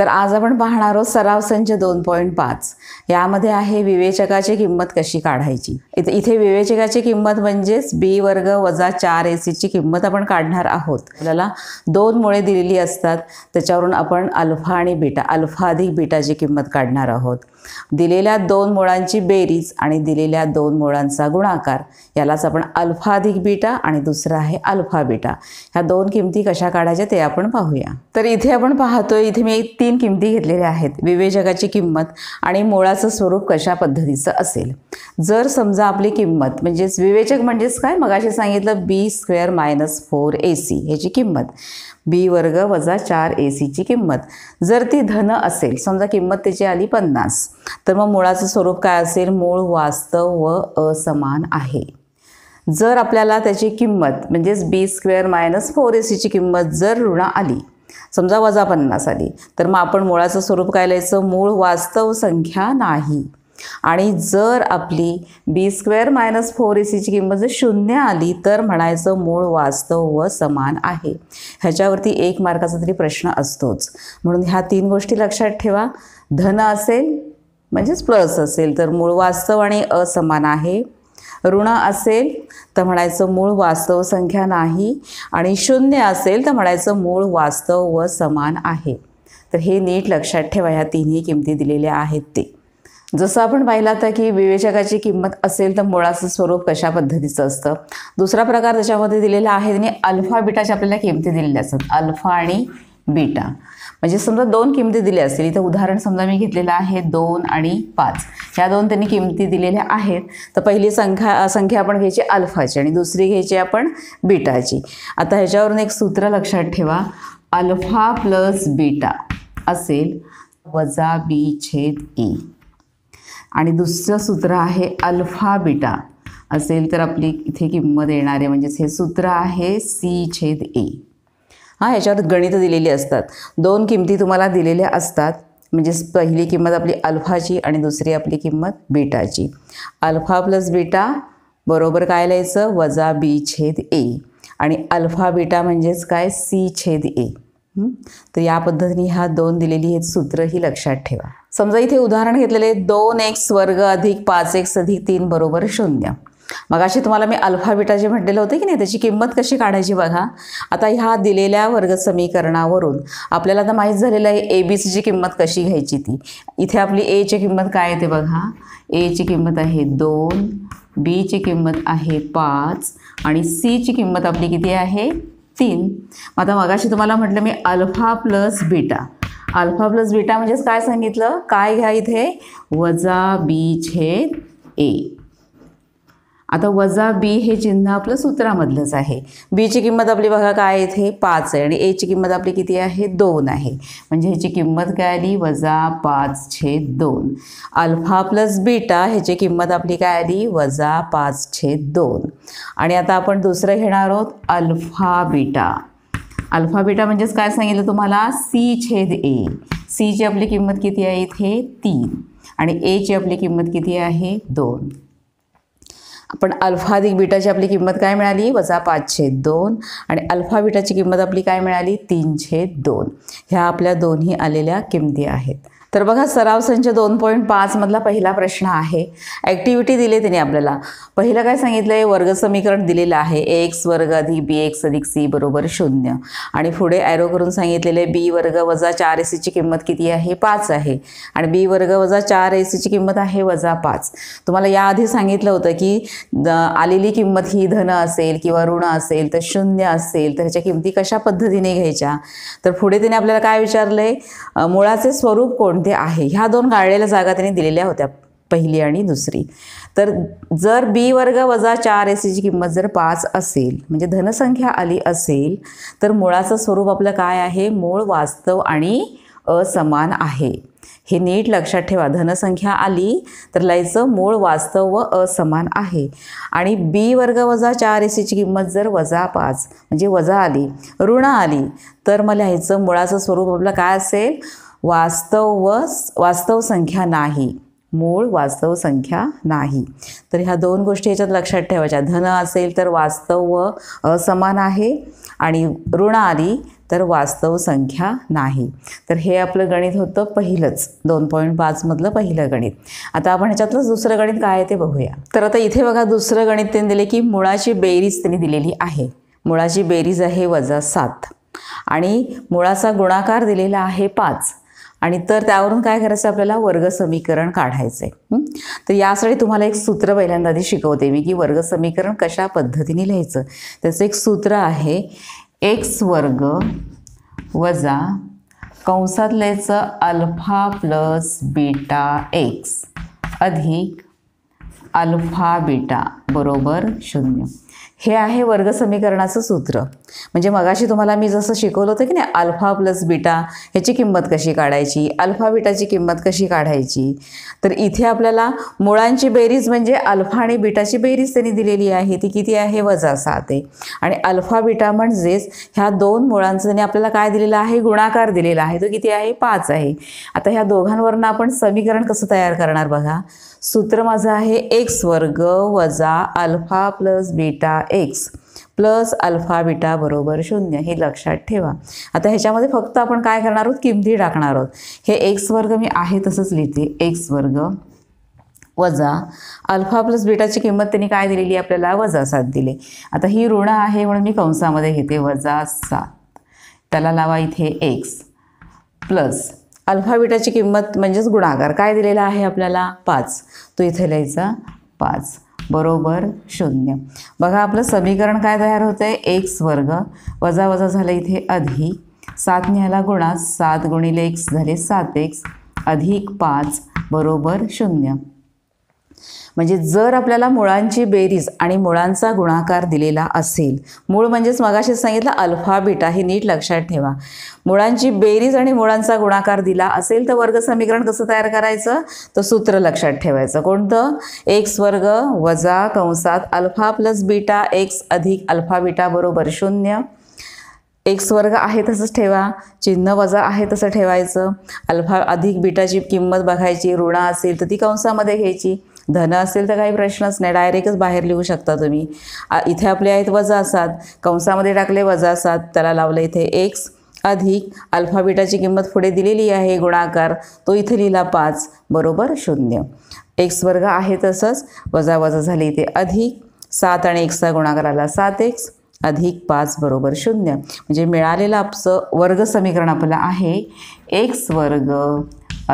तर आज आपण पाहणार आहोत सराव संच दोन पॉईंट पाच यामध्ये आहे विवेचकाची किंमत कशी काढायची इथे इथे विवेचकाची किंमत म्हणजेच बी वर्ग वजा चार ए सीची किंमत आपण काढणार आहोत आपल्याला दोन मुळे दिलेली असतात त्याच्यावरून आपण अल्फा आणि बीटा अल्फा अधिक बीटाची किंमत काढणार आहोत दिलेल्या दोन मुळांची बेरीज आणि दिलेल्या दोन मुळांचा गुणाकार यालाच आपण अल्फा बीटा आणि दुसरा आहे अल्फा बीटा ह्या दोन किमती कशा काढायच्या ते आपण पाहूया तर इथे आपण पाहतोय इथे मी तीन किमती घेतलेल्या आहेत विवेचकाची किंमत आणि मुळाचं स्वरूप कशा पद्धतीचं असेल जर समजा आपली किंमत म्हणजेच विवेचक म्हणजेच काय मगाशी सांगितलं B square minus four A C ह्याची किंमत बी वर्ग वजा चार ए सीची किंमत जर ती धन असेल समजा किंमत त्याची आली पन्नास तर मग मुळाचं स्वरूप काय असेल मूळ वास्तव व असमान आहे जर आपल्याला त्याची किंमत म्हणजेच B square minus four A सीची किंमत जर ऋण आली समजा वजा पन्नास आली तर मग आपण मुळाचं स्वरूप काय लिहायचं मूळ वास्तव संख्या नाही आणि जर आपली B square minus four A सीची किंमत जर शून्य आली तर म्हणायचं मूळ वास्तव व समान आहे ह्याच्यावरती एक मार्काचा तरी प्रश्न असतोच म्हणून ह्या तीन गोष्टी लक्षात ठेवा धन असेल म्हणजेच प्लस असेल तर मूळ वास्तव आणि असमान आहे ऋण असेल तर म्हणायचं मूळ वास्तव संख्या नाही आणि शून्य असेल तर म्हणायचं मूळ वास्तव व समान आहे तर हे नीट लक्षात ठेवा ह्या तिन्ही किमती दिलेल्या आहेत ते जसं आपण पाहिलं होतं की विवेचकाची किंमत असेल तर मुळाचं स्वरूप कशा पद्धतीचं असतं दुसरा प्रकार त्याच्यामध्ये दिलेला आहे आणि अल्फा बिटाच्या आपल्याला किमती दिलेल्या असतात अल्फा आणि बीटा म्हणजे समजा दोन किमती दिल्या असतील इथं उदाहरण समजा मी घेतलेलं आहे दोन आणि पाच ह्या दोन त्यांनी किमती दिलेल्या आहेत तर पहिली संख्या संख्या आपण घ्यायची अल्फाची आणि दुसरी घ्यायची आपण बीटाची आता ह्याच्यावरून एक सूत्र लक्षात ठेवा अल्फा प्लस बीटा असेल वजा बी छेद ए आणि दुसरं सूत्र आहे अल्फा बीटा असेल तर आपली इथे किंमत येणार आहे म्हणजेच हे सूत्र आहे सी छेद ए हां ह्याच्यावर गणितं दिलेली असतात दोन किमती तुम्हाला दिलेल्या असतात म्हणजे पहिली किंमत आपली अल्फाची आणि दुसरी आपली किंमत बीटाची अल्फा प्लस बीटा बरोबर काय लिहायचं वजा बी छेद ए आणि अल्फा बीटा म्हणजेच काय सी छेद ए तर या पद्धतीने ह्या दोन दिलेली हे सूत्र ही लक्षात ठेवा समजा इथे उदाहरण घेतलेले दोन एक्स वर्ग अधिक पाच एक्स अधिक तीन बरोबर शून्य मगाशी तुम्हाला मी अल्फा बीटा जे म्हटलेलं होतं की नाही त्याची किंमत कशी काढायची बघा आता ह्या दिलेल्या वर्ग समीकरणावरून आपल्याला आता माहीत झालेलं आहे ए बी सीची किंमत कशी घ्यायची ती इथे आपली एची किंमत काय येते बघा एची किंमत आहे दोन बीची किंमत आहे पाच आणि सीची किंमत आपली किती आहे तीन आता मगाशी तुम्हाला म्हटलं मी alpha plus beta alpha plus beta म्हणजेच काय सांगितलं काय घ्या इथे वजा बी छेद ए आता वजा बी हे चिन्ह आपलं सूत्रामधलंच आहे बीची किंमत आपली बघा काय इथे पाच आहे आणि एची किंमत आपली किती आहे दोन आहे म्हणजे ह्याची किंमत काय आली वजा पाच छेद दोन अल्फा प्लस बीटा ह्याची किंमत आपली काय आली वजा पाच छेद दोन आणि आता आपण दुसरं घेणार आहोत अल्फा बीटा अल्फा बीटा म्हणजेच काय सांगितलं तुम्हाला सी छेद ए सीची आपली किंमत किती आहे इथे तीन आणि एची आपली किंमत किती आहे दोन पण अल्फा अधिक बीटाची आपली किंमत काय मिळाली वजा पाचशे दोन आणि अल्फा बीटाची किंमत आपली काय मिळाली तीनशे दोन ह्या आपल्या दोन्ही आलेल्या किमती आहेत तर बघा सराव संच दोन पॉईंट पाचमधला पहिला प्रश्न आहे ॲक्टिव्हिटी दिली त्याने आपल्याला पहिलं काय सांगितलं आहे वर्ग समीकरण दिलेलं आहे एक्स वर्ग अधिक बी एक्स अधिक सी बरोबर शून्य आणि पुढे ॲरो करून आहे बी वर्ग वजा चार ए सीची किंमत किती आहे पाच आहे आणि बी वर्ग वजा चार ए सीची किंमत आहे वजा पाच तुम्हाला याआधी सांगितलं होतं की आलेली किंमत ही धन असेल किंवा ऋण असेल तर शून्य असेल तर ह्याच्या किमती कशा पद्धतीने घ्यायच्या तर पुढे त्याने आपल्याला काय विचारलं आहे मुळाचे स्वरूप कोण कोणते आहे ह्या दोन गाळलेल्या जागा त्यांनी दिलेल्या होत्या पहिली आणि दुसरी तर जर बी वर्ग वजा चार एस सीची किंमत जर पाच असेल म्हणजे धनसंख्या आली असेल तर मुळाचं स्वरूप आपलं काय आहे मूळ वास्तव आणि असमान आहे हे नीट लक्षात ठेवा धनसंख्या आली तर लायचं मूळ वास्तव व असमान आहे आणि बी वर्ग वजा चार सीची किंमत जर वजा पाच म्हणजे वजा आली ऋण आली तर मला लिहायचं मुळाचं स्वरूप आपलं काय असेल वास्तव व वास्तव संख्या नाही मूळ वास्तव संख्या नाही तर ह्या दोन गोष्टी याच्यात लक्षात ठेवायच्या धन असेल तर वास्तव व असमान आहे आणि ऋण आली तर वास्तव संख्या नाही तर हे आपलं गणित होतं पहिलंच दोन पॉईंट पाचमधलं पहिलं गणित आता आपण ह्याच्यातलंच दुसरं गणित काय आहे ते बघूया तर आता इथे बघा दुसरं गणित त्यांनी दिले की मुळाची बेरीज त्यांनी दिलेली आहे मुळाची बेरीज आहे वजा सात आणि मुळाचा गुणाकार दिलेला आहे पाच आणि तर त्यावरून काय करायचं आपल्याला वर्ग समीकरण काढायचं तर यासाठी तुम्हाला एक सूत्र पहिल्यांदा आधी शिकवते मी की वर्ग समीकरण कशा पद्धतीने लिहायचं त्याचं एक सूत्र आहे एक्स वर्ग वजा कंसात लिहायचं अल्फा प्लस बीटा एक्स अधिक अल्फा बीटा बरोबर शून्य हे आहे वर्ग समीकरणाचं सूत्र म्हणजे मगाशी तुम्हाला मी जसं शिकवलं होतं की नाही अल्फा प्लस बीटा ह्याची किंमत कशी काढायची अल्फा बीटाची किंमत कशी काढायची तर इथे आपल्याला मुळांची बेरीज म्हणजे अल्फा आणि बीटाची बेरीज त्यांनी दिलेली आहे ती किती आहे वजा सात आहे आणि अल्फा बीटा म्हणजेच ह्या दोन मुळांचं त्यांनी आपल्याला काय दिलेलं आहे गुणाकार दिलेला आहे तो किती आहे पाच आहे आता ह्या दोघांवरनं आपण समीकरण कसं तयार करणार बघा सूत्र माझं आहे एक्स वर्ग वजा alpha plus beta X plus alpha beta बरोबर शून्य हे लक्षात ठेवा आता ह्याच्यामध्ये फक्त आपण काय करणार आहोत किमती टाकणार आहोत हे एक्स वर्ग मी आहे तसंच लिहिते एक्स वर्ग वजा अल्फा प्लस बीटाची किंमत त्यांनी काय दिलेली आपल्याला वजा सात दिली आता ही ऋण आहे म्हणून मी कंसामध्ये घेते वजा सात त्याला लावा इथे एक्स प्लस अल्फा किंमत म्हणजेच गुणाकार काय दिलेला आहे आपल्याला पाच तो इथे लिहायचा पाच बरोबर शून्य बघा आपलं समीकरण काय तयार होतं आहे एक्स वर्ग वजा वजा झालं इथे अधिक सात न्यायला गुणा सात गुणिले एक्स झाले सात एक्स अधिक पाच बरोबर शून्य म्हणजे जर आपल्याला मुळांची बेरीज आणि मुळांचा गुणाकार दिलेला असेल मूळ म्हणजेच मगाशी सांगितलं अल्फा बीटा हे नीट लक्षात ठेवा मुळांची बेरीज आणि मुळांचा गुणाकार दिला असेल तर वर्ग समीकरण कसं तयार करायचं तर सूत्र लक्षात ठेवायचं कोणतं एक्स वर्ग वजा कंसात अल्फा प्लस बीटा एक्स अधिक अल्फा बीटा बरोबर शून्य एक्स वर्ग आहे तसंच ठेवा चिन्ह वजा आहे तसं ठेवायचं अल्फा अधिक बीटाची किंमत बघायची ऋणा असेल तर ती कंसामध्ये घ्यायची धन असेल तर काही प्रश्नच नाही डायरेक्टच बाहेर लिहू शकता तुम्ही इथे आपले आहेत वजा सात कंसामध्ये टाकले वजा सात त्याला लावलं इथे एक्स अधिक अल्फाबीटाची किंमत पुढे दिलेली आहे गुणाकार तो इथे लिहिला पाच बरोबर शून्य एक्स वर्ग आहे तसंच वजा वजा झाली इथे अधिक सात आणि एक्सचा गुणाकार आला सात एक्स अधिक पाच बरोबर शून्य म्हणजे मिळालेलं आपचं वर्ग समीकरण आपलं आहे एक्स वर्ग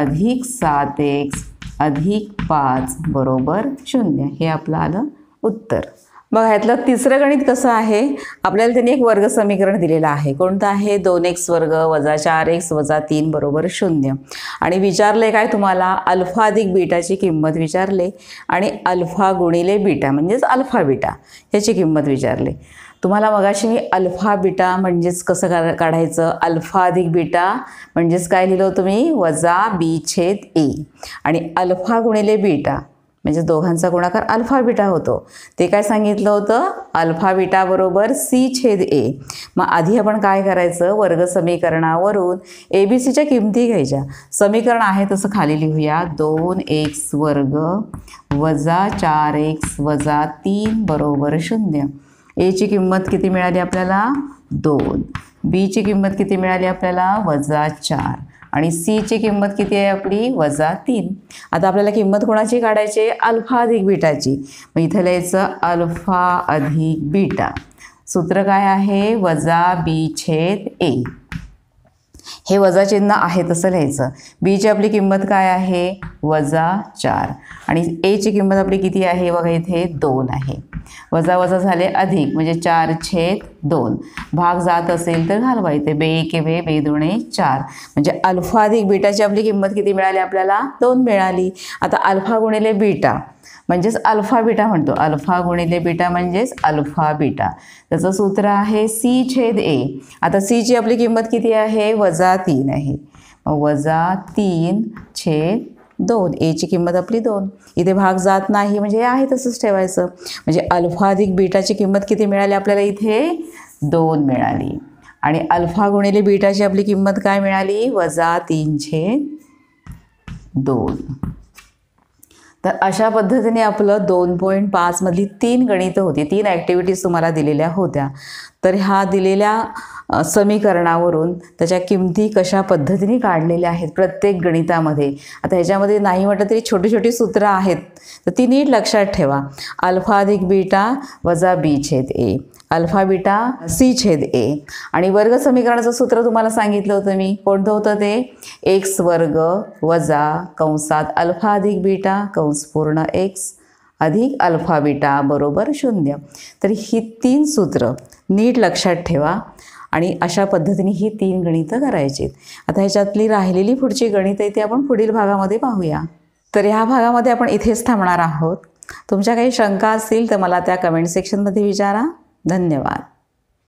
अधिक सात एक्स अधिक पाच बरोबर शून्य हे आपलं आलं उत्तर बघा ह्यातलं तिसरं गणित कसं आहे आपल्याला त्यांनी एक वर्ग समीकरण दिलेलं आहे कोणतं आहे दोन एक्स वर्ग वजा चार एक्स वजा तीन बरोबर शून्य आणि विचारले काय तुम्हाला अल्फा अधिक बीटाची किंमत विचारले आणि अल्फा गुणिले बीटा म्हणजेच अल्फा बीटा ह्याची किंमत विचारले तुम्हाला मगाशी मी अल्फा बीटा म्हणजेच कसं का काढायचं अल्फा अधिक बीटा म्हणजेच काय लिहिलं होतं मी वजा बी छेद ए आणि अल्फा गुणिले बीटा म्हणजे दोघांचा गुणाकार अल्फा बीटा होतो ते काय सांगितलं होतं अल्फा बीटा बरोबर सी छेद ए मग आधी आपण काय करायचं वर्ग समीकरणावरून ए बी सीच्या किमती घ्यायच्या समीकरण आहे तसं खाली लिहूया दोन एक्स वर्ग वजा चार एक्स वजा तीन बरोबर शून्य एची किंमत किती मिळाली आपल्याला दोन बीची किंमत किती मिळाली आपल्याला वजा चार आणि सीची किंमत किती आहे आपली वजा तीन आता आपल्याला किंमत कोणाची काढायची आहे अल्फा अधिक बीटाची मग इथं लिहायचं अल्फा अधिक बीटा सूत्र काय आहे वजा बी छेद ए हे वजा चिन्ह आहे तसं लिहायचं बीची आपली किंमत काय आहे वजा चार आणि एची किंमत आपली किती आहे बघा इथे दोन आहे वजा वजा झाले अधिक म्हणजे चार छेद दोन भाग जात असेल तर घालवायचे बे के बे बे दोन चार म्हणजे अल्फा अधिक बीटाची आपली किंमत किती मिळाली आपल्याला दोन मिळाली आता अल्फा गुणिले बीटा म्हणजेच अल्फा बीटा म्हणतो अल्फा गुणिले बीटा म्हणजेच अल्फा बीटा त्याचं सूत्र आहे सी छेद ए आता सीची आपली किंमत किती आहे वजा तीन आहे वजा तीन छेद दोन एची किंमत आपली दोन इथे भाग जात नाही म्हणजे हे आहे तसंच ठेवायचं म्हणजे अल्फा अधिक बीटाची किंमत किती मिळाली आपल्याला इथे दोन मिळाली आणि अल्फा गुणिले बीटाची आपली किंमत काय मिळाली वजा तीन छेद दोन तर अशा पद्धतीने आपलं दोन पॉईंट पाचमधली तीन गणितं होती तीन ॲक्टिव्हिटीज तुम्हाला दिलेल्या होत्या तर ह्या दिलेल्या समीकरणावरून त्याच्या किमती कशा पद्धतीने काढलेल्या आहेत प्रत्येक गणितामध्ये आता ह्याच्यामध्ये नाही म्हटलं तरी छोटी छोटी सूत्रं आहेत तर ती नीट लक्षात ठेवा अल्फा बीटा वजा बी छेद ए अल्फा बीटा सी छेद ए आणि वर्ग समीकरणाचं सूत्र तुम्हाला सांगितलं होतं मी कोणतं होतं ते एक्स वर्ग वजा कंसात अल्फा अधिक बीटा कंस पूर्ण एक्स अधिक बीटा बरोबर शून्य तर ही तीन सूत्र नीट लक्षात ठेवा आणि अशा पद्धतीने ही तीन गणितं करायची आता ह्याच्यातली राहिलेली पुढची गणितं ती आपण पुढील भागामध्ये पाहूया तर ह्या भागामध्ये आपण इथेच थांबणार आहोत तुमच्या काही शंका असतील तर मला त्या कमेंट सेक्शनमध्ये विचारा धन्यवाद